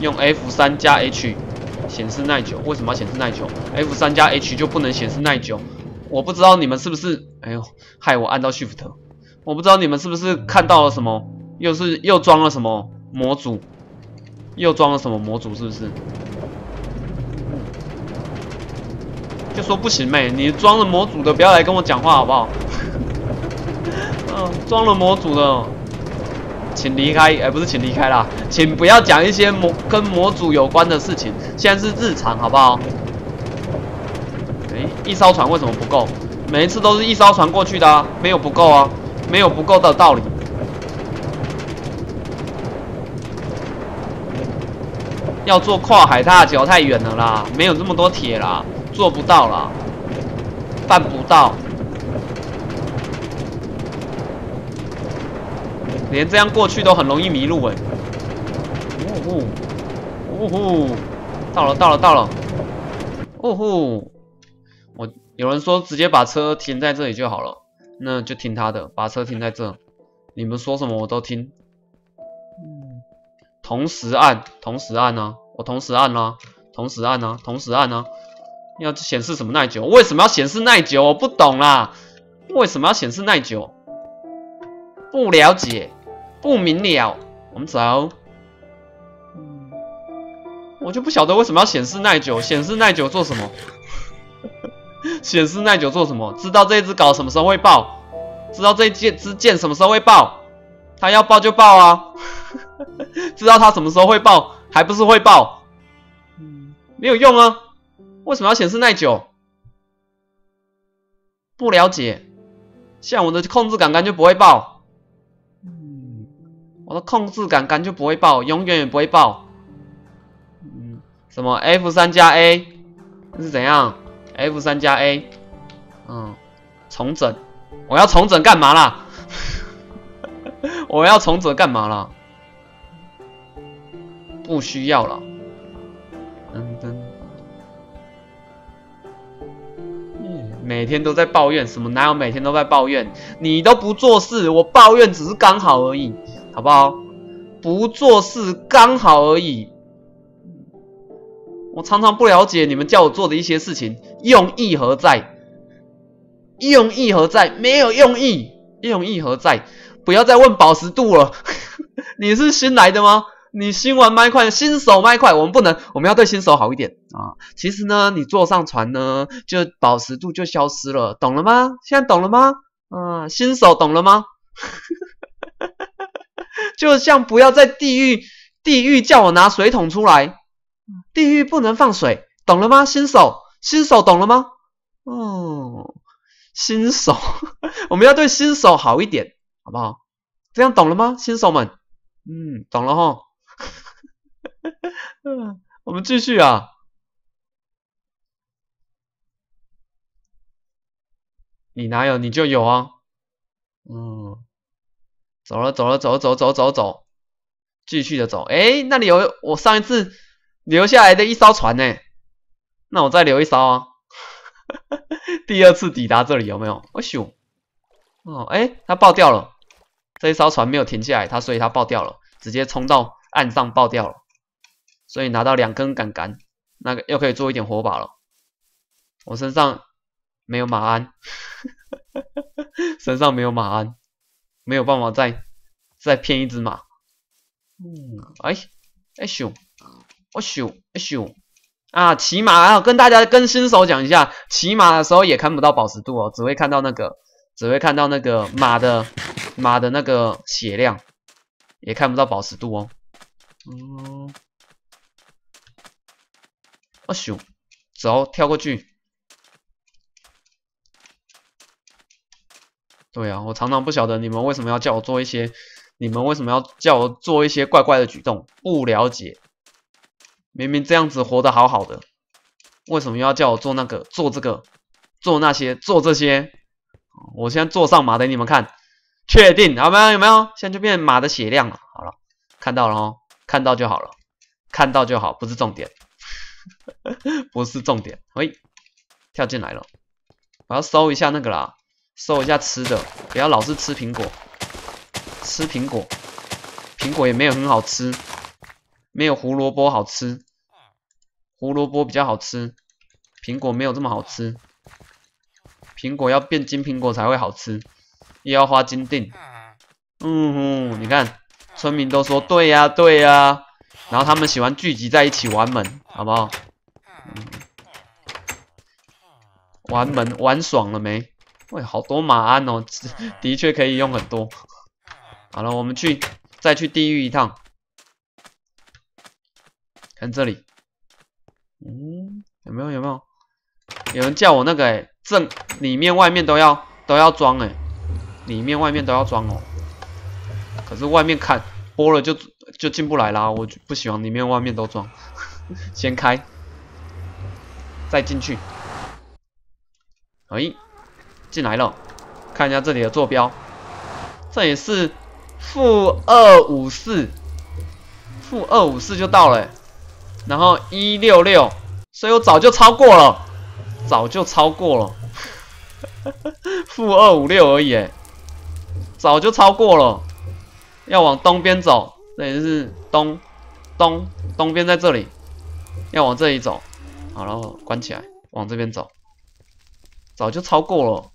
用 F 三加 H 显示耐久，为什么要显示耐久？F 三加 H 就不能显示耐久？我不知道你们是不是，哎呦，害我按到 Shift，我不知道你们是不是看到了什么，又是又装了什么模组，又装了什么模组，是不是？就说不行妹，你装了模组的不要来跟我讲话好不好？嗯，装了模组的。请离开，哎，不是，请离开啦，请不要讲一些模跟模组有关的事情，现在是日常，好不好？哎，一艘船为什么不够？每一次都是一艘船过去的啊，没有不够啊，没有不够的道理。要做跨海大桥，太远了啦，没有这么多铁啦，做不到啦，办不到。连这样过去都很容易迷路哎，呜呼，呜呼，到了到了到了，呜呼，我有人说直接把车停在这里就好了，那就听他的，把车停在这，你们说什么我都听。同时按，同时按呢，我同时按呢，同时按呢，同时按呢，要显示什么耐久？为什么要显示耐久？我不懂啦，为什么要显示耐久？不了解。不明了，我们走。我就不晓得为什么要显示耐久，显示耐久做什么？显示耐久做什么？知道这只狗什么时候会爆？知道这件之剑什么时候会爆？它要爆就爆啊！知道它什么时候会爆，还不是会爆？没有用啊！为什么要显示耐久？不了解。像我的控制杆杆就不会爆。我的控制感感就不会爆，永远也不会爆。嗯，什么 F 三加 A，那是怎样？F 三加 A，嗯，重整，我要重整干嘛啦？我要重整干嘛啦？不需要了。噔噔，每天都在抱怨什么？哪有每天都在抱怨？你都不做事，我抱怨只是刚好而已。好不好？不做事刚好而已。我常常不了解你们叫我做的一些事情，用意何在？用意何在？没有用意。用意何在？不要再问保值度了。你是新来的吗？你新玩麦块，新手麦块，我们不能，我们要对新手好一点啊。其实呢，你坐上船呢，就保值度就消失了，懂了吗？现在懂了吗？啊，新手懂了吗？就像不要在地狱，地狱叫我拿水桶出来，地狱不能放水，懂了吗？新手，新手懂了吗？哦，新手，我们要对新手好一点，好不好？这样懂了吗？新手们，嗯，懂了哈。嗯，我们继续啊。你哪有，你就有啊，嗯。走了走了走走走走走，继续的走。哎，那里有我上一次留下来的一艘船呢，那我再留一艘啊。第二次抵达这里有没有？我秀，哦，哎，它爆掉了，这一艘船没有停下来，它所以它爆掉了，直接冲到岸上爆掉了。所以拿到两根杆杆，那个又可以做一点火把了。我身上没有马鞍，身上没有马鞍。没有办法再再骗一只马。嗯，哎哎咻，我咻，哎咻啊！骑马啊，跟大家跟新手讲一下，骑马的时候也看不到保持度哦，只会看到那个只会看到那个马的马的那个血量，也看不到保持度哦。哦，我咻，走，跳过去。对啊，我常常不晓得你们为什么要叫我做一些，你们为什么要叫我做一些怪怪的举动？不了解，明明这样子活得好好的，为什么又要叫我做那个、做这个、做那些、做这些？我先坐上马，等你们看。确定？好没有？有没有？现在就变马的血量了。好了，看到了哦，看到就好了，看到就好，不是重点，不是重点。喂，跳进来了，我要搜一下那个啦。搜一下吃的，不要老是吃苹果。吃苹果，苹果也没有很好吃，没有胡萝卜好吃。胡萝卜比较好吃，苹果没有这么好吃。苹果要变金苹果才会好吃，又要花金锭。嗯哼，你看，村民都说对呀对呀，然后他们喜欢聚集在一起玩门，好不好？玩门玩爽了没？喂，好多马鞍哦，的确可以用很多。好了，我们去再去地狱一趟，看这里。嗯，有没有？有没有？有人叫我那个，哎，正里面外面都要都要装，哎，里面外面都要装哦。可是外面看，播了就就进不来啦，我不喜欢里面外面都装，先开再进去。哎。进来了，看一下这里的坐标，这里是负二五四，负二五四就到了，然后一六六，所以我早就超过了，早就超过了，负二五六而已，早就超过了，要往东边走，这里是东，东，东边在这里，要往这里走，好，然后关起来，往这边走，早就超过了。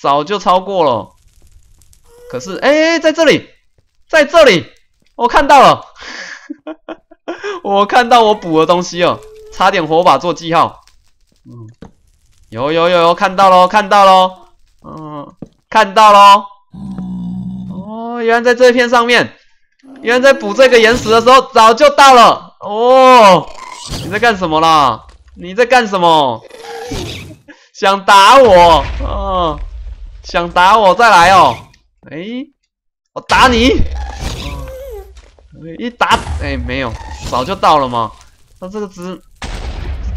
早就超过了，可是，哎，在这里，在这里，我看到了，我看到我补的东西哦，插点火把做记号。嗯，有有有有，看到喽，看到喽，嗯，看到喽。哦，原来在这片上面，原来在补这个岩石的时候早就到了哦。你在干什么啦？你在干什么？想打我哦。想打我再来哦，哎，我打你，一打，哎，没有，早就到了吗？那这个蜘，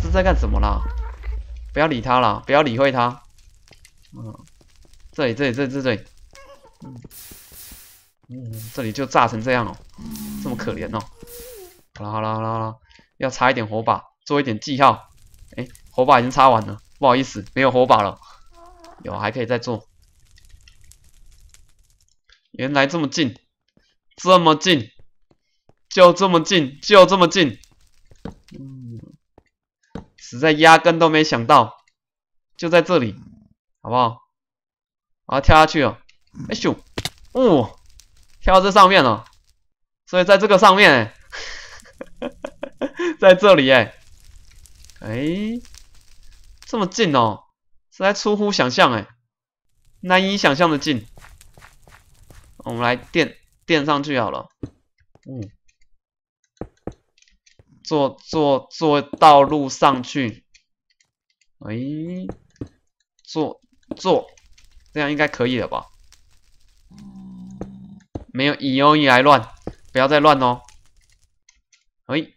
蜘在干什么啦？不要理他啦，不要理会他。嗯，这里这里这这里，嗯，这里就炸成这样哦，这么可怜哦。好了好了好了好了，要插一点火把，做一点记号。哎，火把已经插完了，不好意思，没有火把了。有，还可以再做。原来这么近，这么近，就这么近，就这么近，嗯，实在压根都没想到，就在这里，好不好？我要跳下去哦，哎咻，哦，跳到这上面了，所以在这个上面，在这里哎，哎，这么近哦，实在出乎想象哎，难以想象的近。我们来垫垫上去好了，嗯，做做做道路上去，哎，做做，这样应该可以了吧？没有，以又易来乱，不要再乱哦。哎，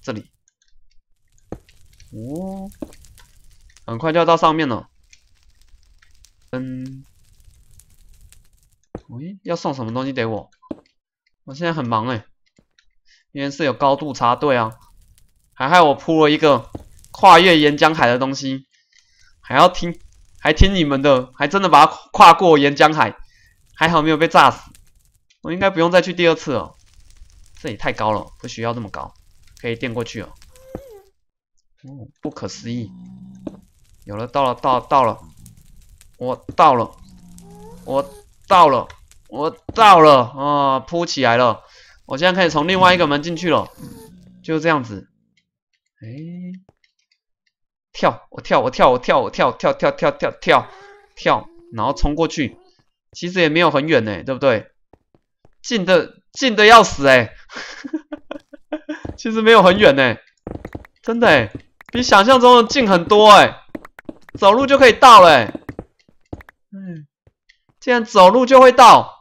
这里，哦，很快就要到上面了，嗯。喂，要送什么东西给我？我现在很忙哎，因为是有高度插队啊，还害我铺了一个跨越岩浆海的东西，还要听，还听你们的，还真的把它跨过岩浆海，还好没有被炸死，我应该不用再去第二次了。这也太高了，不需要这么高，可以垫过去哦。嗯，不可思议，有了，到了，到，了到了，我到了，我到了。我到了，哦，铺起来了，我现在可以从另外一个门进去了，就这样子，哎，跳，我跳，我跳，我跳，我跳，跳跳跳跳跳跳，然后冲过去，其实也没有很远呢，对不对？近的近的要死哎，其实没有很远呢，真的哎，比想象中的近很多哎，走路就可以到了哎，嗯，竟然走路就会到。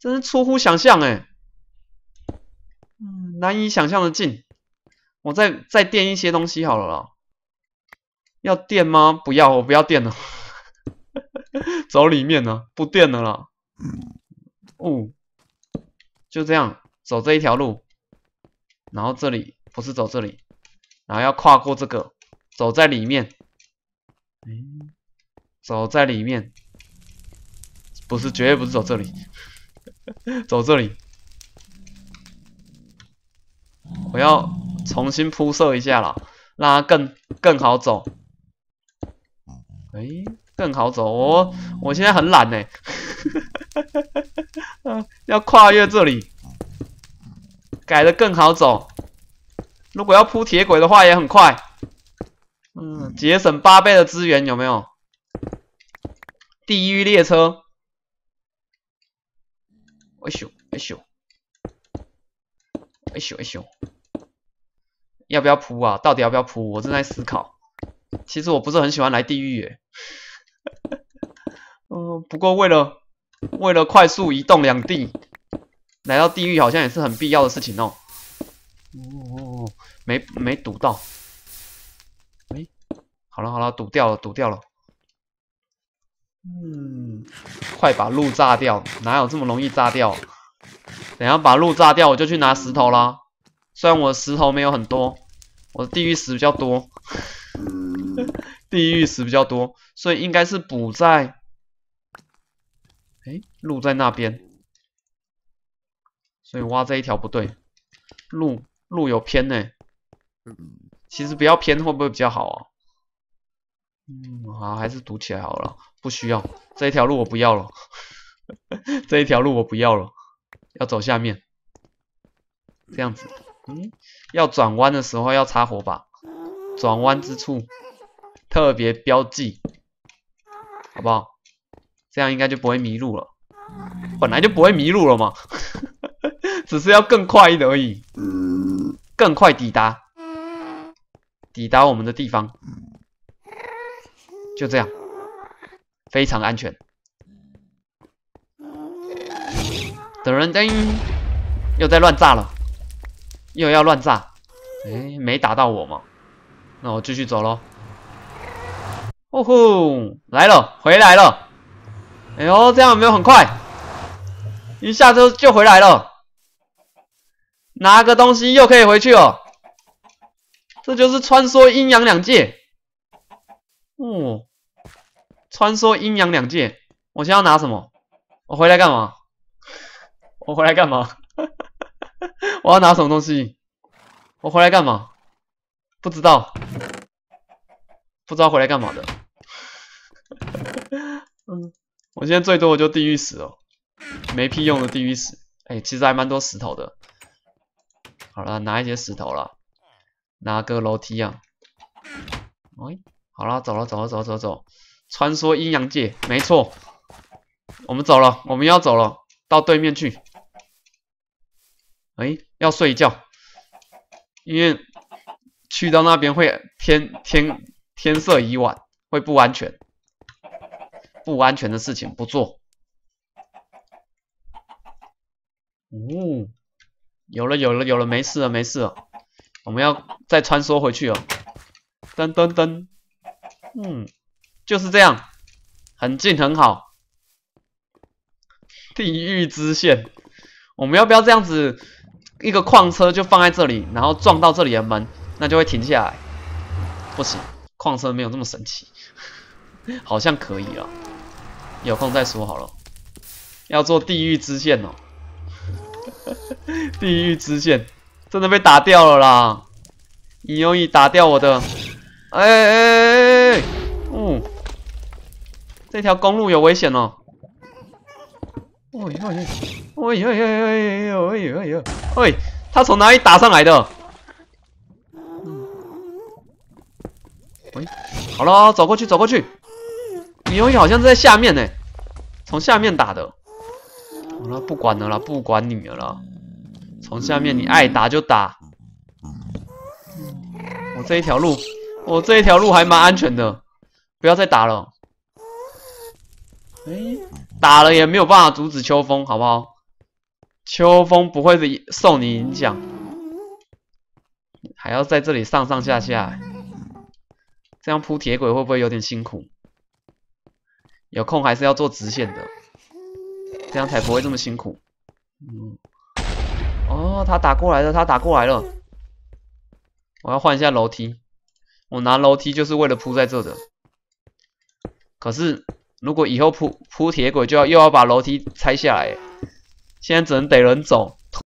真是出乎想象哎，嗯，难以想象的近。我再再垫一些东西好了啦。要垫吗？不要，我不要垫了。走里面呢，不垫了啦。哦，就这样走这一条路，然后这里不是走这里，然后要跨过这个，走在里面。哎，走在里面，不是，绝对不是走这里。走这里，我要重新铺设一下了，让它更更好走。哎，更好走，我我现在很懒哎。要跨越这里，改的更好走。如果要铺铁轨的话，也很快，嗯，节省八倍的资源，有没有？地狱列车。哎咻！哎咻！哎咻！哎咻！要不要扑啊？到底要不要扑？我正在思考。其实我不是很喜欢来地狱耶。嗯，不过为了为了快速移动两地，来到地狱好像也是很必要的事情哦。哦，没没堵到。哎，好了好了，堵掉了，堵掉了。嗯，快把路炸掉！哪有这么容易炸掉？等下把路炸掉，我就去拿石头啦。虽然我石头没有很多，我的地狱石比较多，地狱石比较多，所以应该是补在。哎，路在那边，所以挖这一条不对。路路有偏呢，其实不要偏会不会比较好啊？嗯，好，还是读起来好了。不需要这一条路，我不要了。这一条路我不要了，要走下面这样子。嗯，要转弯的时候要插火把，转弯之处特别标记，好不好？这样应该就不会迷路了。本来就不会迷路了嘛，只是要更快一点而已。更快抵达，抵达我们的地方。就这样，非常安全。等人叮，又在乱炸了，又要乱炸。哎，没打到我吗？那我继续走喽。哦吼，来了，回来了。哎呦，这样有没有很快？一下就就回来了，拿个东西又可以回去哦。这就是穿梭阴阳两界。嗯。穿梭阴阳两界，我现在要拿什么？我回来干嘛？我回来干嘛？我要拿什么东西？我回来干嘛？不知道，不知道回来干嘛的。嗯，我现在最多我就地狱石哦，没屁用的地狱石。哎，其实还蛮多石头的。好了，拿一些石头了，拿个楼梯啊。哎，好了，走了，走了，走走走。穿梭阴阳界，没错，我们走了，我们要走了，到对面去。哎，要睡觉，因为去到那边会天天天色已晚，会不安全，不安全的事情不做。哦，有了有了有了，没事了没事了，我们要再穿梭回去哦，噔噔噔，嗯。就是这样，很近很好。地狱支线，我们要不要这样子？一个矿车就放在这里，然后撞到这里的门，那就会停下来。不行，矿车没有这么神奇。好像可以了，有空再说好了。要做地狱支线哦。地狱支线真的被打掉了啦！你用意打掉我的？哎哎哎！这条公路有危险哦！哎呦哎呦！哎呦哎呦哎呦哎呦哎呦哎呦呦喂，他从哪里打上来的？喂，好了，走过去，走过去。游戏好像是在下面呢，从下面打的。好了，不管了啦，不管你了了。从下面你爱打就打。我这一条路，我这一条路还蛮安全的，不要再打了。哎，打了也没有办法阻止秋风，好不好？秋风不会是受你影响，还要在这里上上下下，这样铺铁轨会不会有点辛苦？有空还是要做直线的，这样才不会这么辛苦。哦，他打过来了，他打过来了，我要换一下楼梯。我拿楼梯就是为了铺在这的，可是。如果以后铺铺铁轨，就要又要把楼梯拆下来。现在只能逮人走。